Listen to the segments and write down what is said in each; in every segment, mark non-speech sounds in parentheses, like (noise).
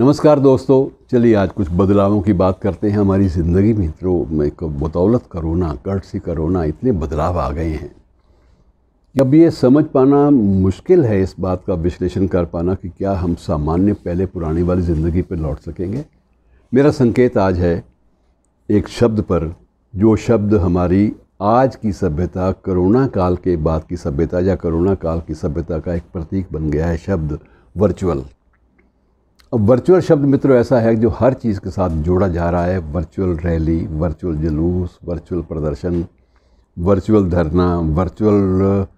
नमस्कार दोस्तों चलिए आज कुछ बदलावों की बात करते हैं हमारी ज़िंदगी में तो मैं बदौलत करोना कर्ट सी करोना इतने बदलाव आ गए हैं अब ये समझ पाना मुश्किल है इस बात का विश्लेषण कर पाना कि क्या हम सामान्य पहले पुरानी वाली ज़िंदगी पर लौट सकेंगे मेरा संकेत आज है एक शब्द पर जो शब्द हमारी आज की सभ्यता करोना काल के बाद की सभ्यता या करोना काल की सभ्यता का एक प्रतीक बन गया है शब्द वर्चुअल अब वर्चुअल शब्द मित्रों ऐसा है जो हर चीज़ के साथ जोड़ा जा रहा है वर्चुअल रैली वर्चुअल जुलूस वर्चुअल प्रदर्शन वर्चुअल धरना वर्चुअल uh,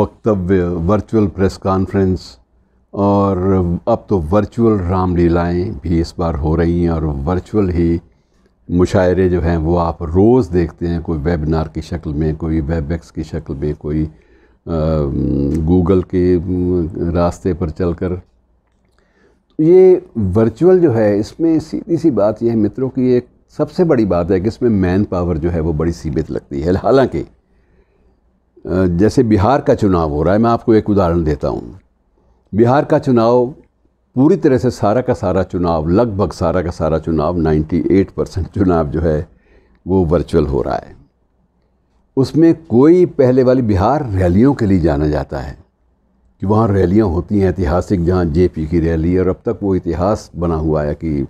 वक्तव्य वर्चुअल प्रेस कॉन्फ्रेंस और अब तो वर्चुअल रामलीलाएँ भी इस बार हो रही हैं और वर्चुअल ही मुशायरे जो हैं वो आप रोज़ देखते हैं कोई वेबिनार की शक्ल में कोई वेबएक्स की शक्ल में कोई गूगल uh, के uh, रास्ते पर चलकर ये वर्चुअल जो है इसमें सीधी सी बात यह है मित्रों की एक सबसे बड़ी बात है कि इसमें मैन पावर जो है वो बड़ी सीमित लगती है हालांकि जैसे बिहार का चुनाव हो रहा है मैं आपको एक उदाहरण देता हूँ बिहार का चुनाव पूरी तरह से सारा का सारा चुनाव लगभग सारा का सारा चुनाव 98 परसेंट चुनाव जो है वो वर्चुअल हो रहा है उसमें कोई पहले वाली बिहार रैलियों के लिए जाना जाता है कि वहाँ रैलियाँ होती हैं ऐतिहासिक जहाँ जे पी की रैली और अब तक वो इतिहास बना हुआ है कि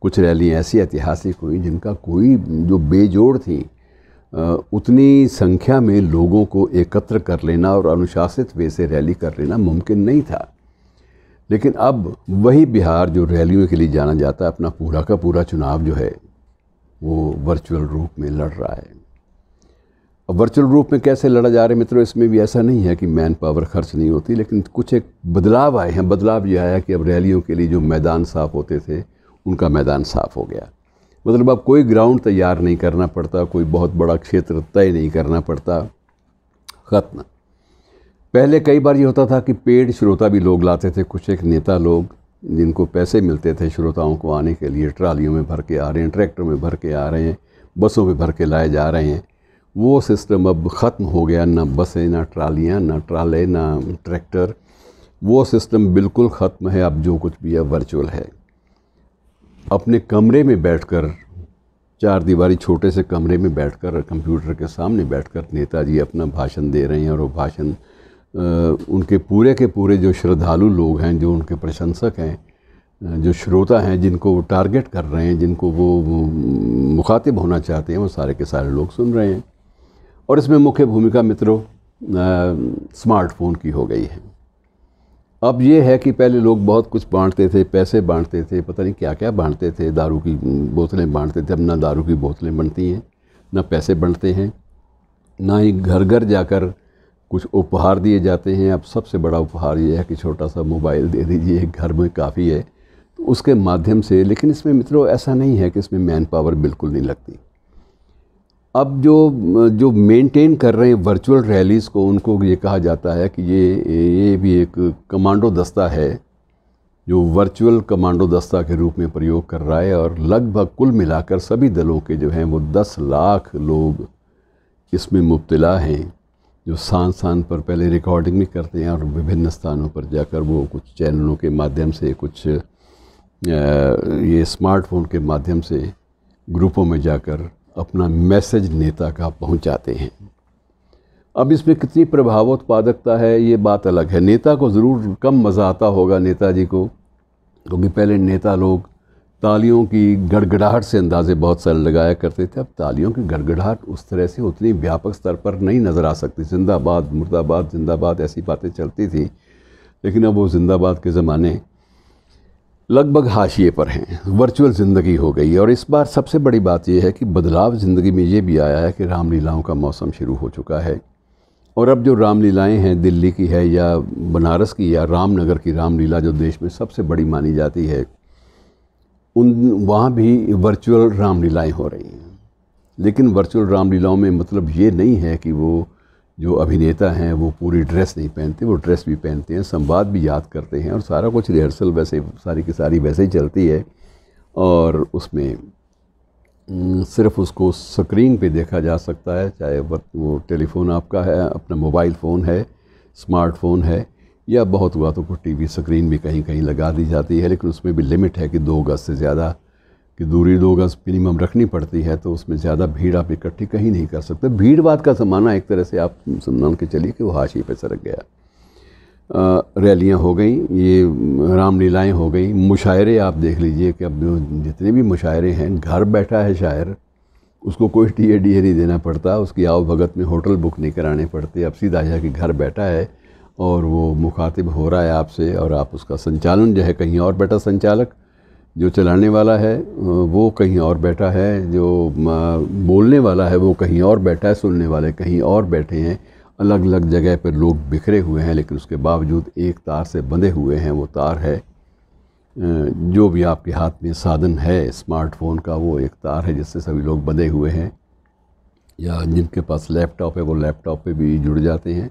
कुछ रैलियाँ ऐसी ऐतिहासिक हुई जिनका कोई जो बेजोड़ थी उतनी संख्या में लोगों को एकत्र कर लेना और अनुशासित वे से रैली कर लेना मुमकिन नहीं था लेकिन अब वही बिहार जो रैलियों के लिए जाना जाता है अपना पूरा का पूरा चुनाव जो है वो वर्चुअल रूप में लड़ रहा है वर्चुअल रूप में कैसे लड़ा जा रहे हैं मित्रों इसमें भी ऐसा नहीं है कि मैन पावर खर्च नहीं होती लेकिन कुछ एक बदलाव आए हैं बदलाव ये आया कि अब रैलियों के लिए जो मैदान साफ़ होते थे उनका मैदान साफ़ हो गया मतलब अब कोई ग्राउंड तैयार नहीं करना पड़ता कोई बहुत बड़ा क्षेत्र तय नहीं करना पड़ता ख़त्म पहले कई बार ये होता था कि पेड़ श्रोता भी लोग लाते थे कुछ एक नेता लोग जिनको पैसे मिलते थे श्रोताओं को आने के लिए ट्रालियों में भर के आ रहे हैं ट्रैक्टर में भर के आ रहे हैं बसों में भर के लाए जा रहे हैं वो सिस्टम अब ख़त्म हो गया ना बसें ना ट्रालियाँ ना ट्राले ना ट्रैक्टर वो सिस्टम बिल्कुल ख़त्म है अब जो कुछ भी है वर्चुअल है अपने कमरे में बैठकर चार दीवारी छोटे से कमरे में बैठकर कंप्यूटर के सामने बैठकर नेताजी अपना भाषण दे रहे हैं और वो भाषण उनके पूरे के पूरे जो श्रद्धालु लोग हैं जो उनके प्रशंसक हैं जो श्रोता हैं जिनको वो टारगेट कर रहे हैं जिनको वो मुखातिब होना चाहते हैं वो सारे के सारे लोग सुन रहे हैं और इसमें मुख्य भूमिका मित्रों स्मार्टफोन की हो गई है अब ये है कि पहले लोग बहुत कुछ बांटते थे पैसे बांटते थे पता नहीं क्या क्या बांटते थे दारू की बोतलें बांटते थे अब ना दारू की बोतलें बनती हैं ना पैसे बांटते हैं ना ही घर घर जाकर कुछ उपहार दिए जाते हैं अब सबसे बड़ा उपहार ये है कि छोटा सा मोबाइल दे दीजिए घर में काफ़ी है तो उसके माध्यम से लेकिन इसमें मित्रों ऐसा नहीं है कि इसमें मैन पावर बिल्कुल नहीं लगती अब जो जो मेंटेन कर रहे हैं वर्चुअल रैलीज़ को उनको ये कहा जाता है कि ये ये भी एक कमांडो दस्ता है जो वर्चुअल कमांडो दस्ता के रूप में प्रयोग कर रहा है और लगभग कुल मिलाकर सभी दलों के जो हैं वो दस लाख लोग इसमें मुबतला हैं जो सान सान पर पहले रिकॉर्डिंग भी करते हैं और विभिन्न स्थानों पर जाकर वो कुछ चैनलों के माध्यम से कुछ ये स्मार्टफोन के माध्यम से ग्रुपों में जाकर अपना मैसेज नेता का पहुंचाते हैं अब इसमें कितनी प्रभावोत्पादकता है ये बात अलग है नेता को ज़रूर कम मज़ा आता होगा नेताजी को क्योंकि पहले नेता लोग तालियों की गड़गड़ाहट से अंदाजे बहुत सारे लगाया करते थे अब तालियों की गड़गड़ाहट उस तरह से उतनी व्यापक स्तर पर नहीं नज़र आ सकती जिंदाबाद मुर्दाबाद जिंदाबाद ऐसी बातें चलती थी लेकिन अब वो जिंदाबाद के ज़माने लगभग हाशिए पर हैं वर्चुअल ज़िंदगी हो गई है और इस बार सबसे बड़ी बात यह है कि बदलाव ज़िंदगी में ये भी आया है कि रामलीलाओं का मौसम शुरू हो चुका है और अब जो रामलीलाएं हैं दिल्ली की है या बनारस की या रामनगर की रामलीला जो देश में सबसे बड़ी मानी जाती है उन वहाँ भी वर्चुअल रामलीलाएँ हो रही हैं लेकिन वर्चुअल रामलीलाओं में मतलब ये नहीं है कि वो जो अभिनेता हैं वो पूरी ड्रेस नहीं पहनते वो ड्रेस भी पहनते हैं संवाद भी याद करते हैं और सारा कुछ रिहर्सल वैसे सारी की सारी वैसे ही चलती है और उसमें सिर्फ उसको स्क्रीन पे देखा जा सकता है चाहे वो टेलीफोन आपका है अपना मोबाइल फ़ोन है स्मार्टफोन है या बहुत हुआ तो कुछ टीवी स्क्रीन भी कहीं कहीं लगा दी जाती है लेकिन उसमें भी लिमिट है कि दो गज़ से ज़्यादा कि दूरी दो गज़ मिनिमम रखनी पड़ती है तो उसमें ज़्यादा भीड़ आप इकट्ठी कहीं नहीं कर सकते भीड़ बात का ज़माना एक तरह से आप मान के चलिए कि वो हाशी पे सरक गया रैलियाँ हो गई ये रामलीलाएँ हो गई मुशायरे आप देख लीजिए कि अब जितने भी मुशायरे हैं घर बैठा है शायर उसको कोई टी ए डी ए नहीं देना पड़ता उसकी आओ भगत में होटल बुक नहीं कराने पड़ते अब सीधा जा कि घर बैठा है और वो मुखातिब हो रहा है आपसे और आप उसका संचालन जो है कहीं और बैठा संचालक जो चलाने वाला है वो कहीं और बैठा है जो बोलने वाला है वो कहीं और बैठा है सुनने वाले कहीं और बैठे हैं अलग अलग जगह पर लोग बिखरे हुए हैं लेकिन उसके बावजूद एक तार से बंधे हुए हैं वो तार है जो भी आपके हाथ में साधन है स्मार्टफोन का वो एक तार है जिससे सभी लोग बंधे हुए हैं या जिनके पास लैपटॉप है वो लैपटॉप पे भी जुड़ जाते हैं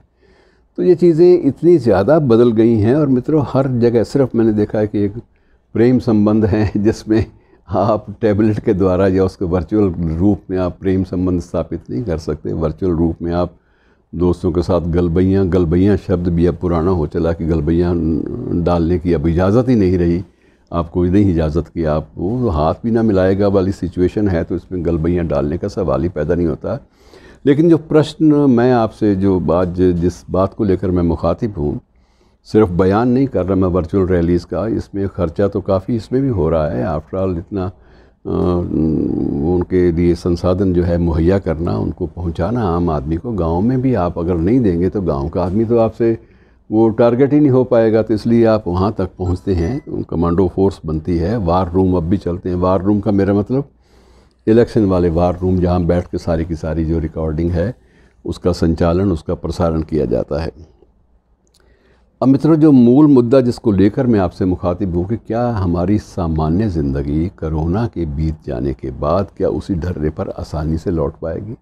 तो ये चीज़ें इतनी ज़्यादा बदल गई हैं और मित्रों हर जगह सिर्फ मैंने देखा है कि एक प्रेम संबंध हैं (laughs) जिसमें आप टैबलेट के द्वारा या उसके वर्चुअल रूप में आप प्रेम संबंध स्थापित नहीं कर सकते वर्चुअल रूप में आप दोस्तों के साथ गलबैयाँ गलबैयाँ शब्द भी अब पुराना हो चला कि गलबैयाँ डालने की अब इजाज़त ही नहीं रही आपको नहीं इजाज़त की आप वो हाथ भी ना मिलाएगा वाली सिचुएशन है तो इसमें गलबैयाँ डालने का सवाल ही पैदा नहीं होता लेकिन जो प्रश्न मैं आपसे जो बात जिस बात को लेकर मैं मुखातिब हूँ सिर्फ बयान नहीं कर रहा मैं वर्चुअल रैलीज़ का इसमें ख़र्चा तो काफ़ी इसमें भी हो रहा है आफ्टरऑल इतना उनके लिए संसाधन जो है मुहैया करना उनको पहुंचाना आम आदमी को गांव में भी आप अगर नहीं देंगे तो गांव का आदमी तो आपसे वो टारगेट ही नहीं हो पाएगा तो इसलिए आप वहाँ तक पहुँचते हैं कमांडो फोर्स बनती है वार रूम अब भी चलते हैं वार रूम का मेरा मतलब इलेक्शन वाले वार रूम जहाँ बैठ के सारी की सारी जो रिकॉर्डिंग है उसका संचालन उसका प्रसारण किया जाता है अब मित्रों जो मूल मुद्दा जिसको लेकर मैं आपसे मुखातिब हूँ कि क्या हमारी सामान्य ज़िंदगी कोरोना के बीत जाने के बाद क्या उसी ढर्रे पर आसानी से लौट पाएगी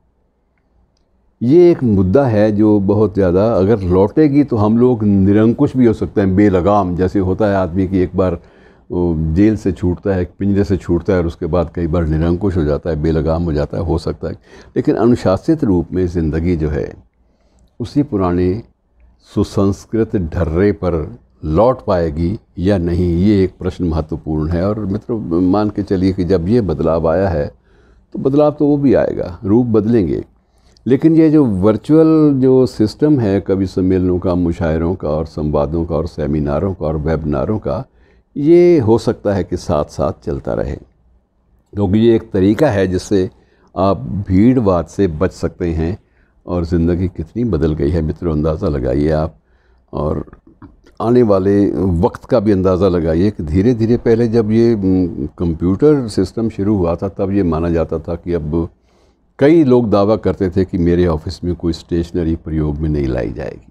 ये एक मुद्दा है जो बहुत ज़्यादा अगर लौटेगी तो हम लोग निरंकुश भी हो सकते हैं बेलगाम जैसे होता है आदमी की एक बार जेल से छूटता है पिंजरे से छूटता है और उसके बाद कई बार निरंकुश हो जाता है बेलगाम हो जाता है हो सकता है लेकिन अनुशासित रूप में ज़िंदगी जो है उसी पुराने सुसंस्कृत ढर्रे पर लौट पाएगी या नहीं ये एक प्रश्न महत्वपूर्ण है और मित्र मान के चलिए कि जब ये बदलाव आया है तो बदलाव तो वो भी आएगा रूप बदलेंगे लेकिन ये जो वर्चुअल जो सिस्टम है कवि सम्मेलनों का मुशायरों का और संवादों का और सेमिनारों का और वेबिनारों का ये हो सकता है कि साथ साथ चलता रहे क्योंकि तो ये एक तरीका है जिससे आप भीड़ से बच सकते हैं और ज़िंदगी कितनी बदल गई है मित्रों अंदाज़ा लगाइए आप और आने वाले वक्त का भी अंदाज़ा लगाइए कि धीरे धीरे पहले जब ये कंप्यूटर सिस्टम शुरू हुआ था तब ये माना जाता था कि अब कई लोग दावा करते थे कि मेरे ऑफ़िस में कोई स्टेशनरी प्रयोग में नहीं लाई जाएगी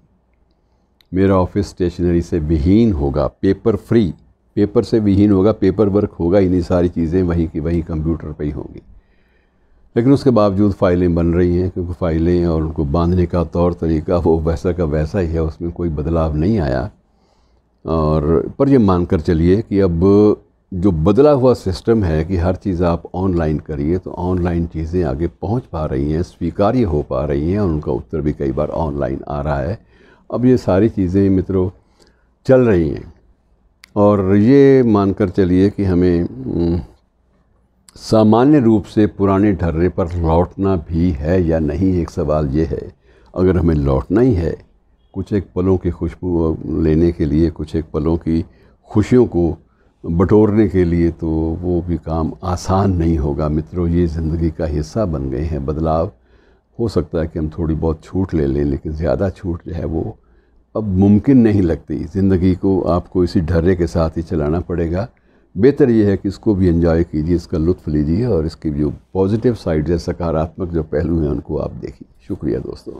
मेरा ऑफ़िस स्टेशनरी से विहीन होगा पेपर फ्री पेपर से विहीन होगा पेपर वर्क होगा इन्हीं सारी चीज़ें वहीं की वहीं कंप्यूटर पर ही होंगी लेकिन उसके बावजूद फ़ाइलें बन रही हैं क्योंकि फ़ाइलें और उनको बांधने का तौर तरीका वो वैसा का वैसा ही है उसमें कोई बदलाव नहीं आया और पर यह मानकर चलिए कि अब जो बदला हुआ सिस्टम है कि हर चीज़ आप ऑनलाइन करिए तो ऑनलाइन चीज़ें आगे पहुंच पा रही हैं स्वीकार्य हो पा रही हैं और उनका उत्तर भी कई बार ऑनलाइन आ रहा है अब ये सारी चीज़ें मित्रों चल रही हैं और ये मानकर चलिए कि हमें सामान्य रूप से पुराने ढर्रे पर लौटना भी है या नहीं एक सवाल ये है अगर हमें लौटना ही है कुछ एक पलों की खुशबू लेने के लिए कुछ एक पलों की खुशियों को बटोरने के लिए तो वो भी काम आसान नहीं होगा मित्रों ये ज़िंदगी का हिस्सा बन गए हैं बदलाव हो सकता है कि हम थोड़ी बहुत छूट ले लें लेकिन ज़्यादा छूट जो है वो अब मुमकिन नहीं लगती ज़िंदगी को आपको इसी ढर्रे के साथ ही चलाना पड़ेगा बेहतर ये है कि इसको भी इंजॉय कीजिए इसका लुत्फ लीजिए और इसके जो पॉजिटिव साइड है सकारात्मक जो पहलू हैं उनको आप देखिए शुक्रिया दोस्तों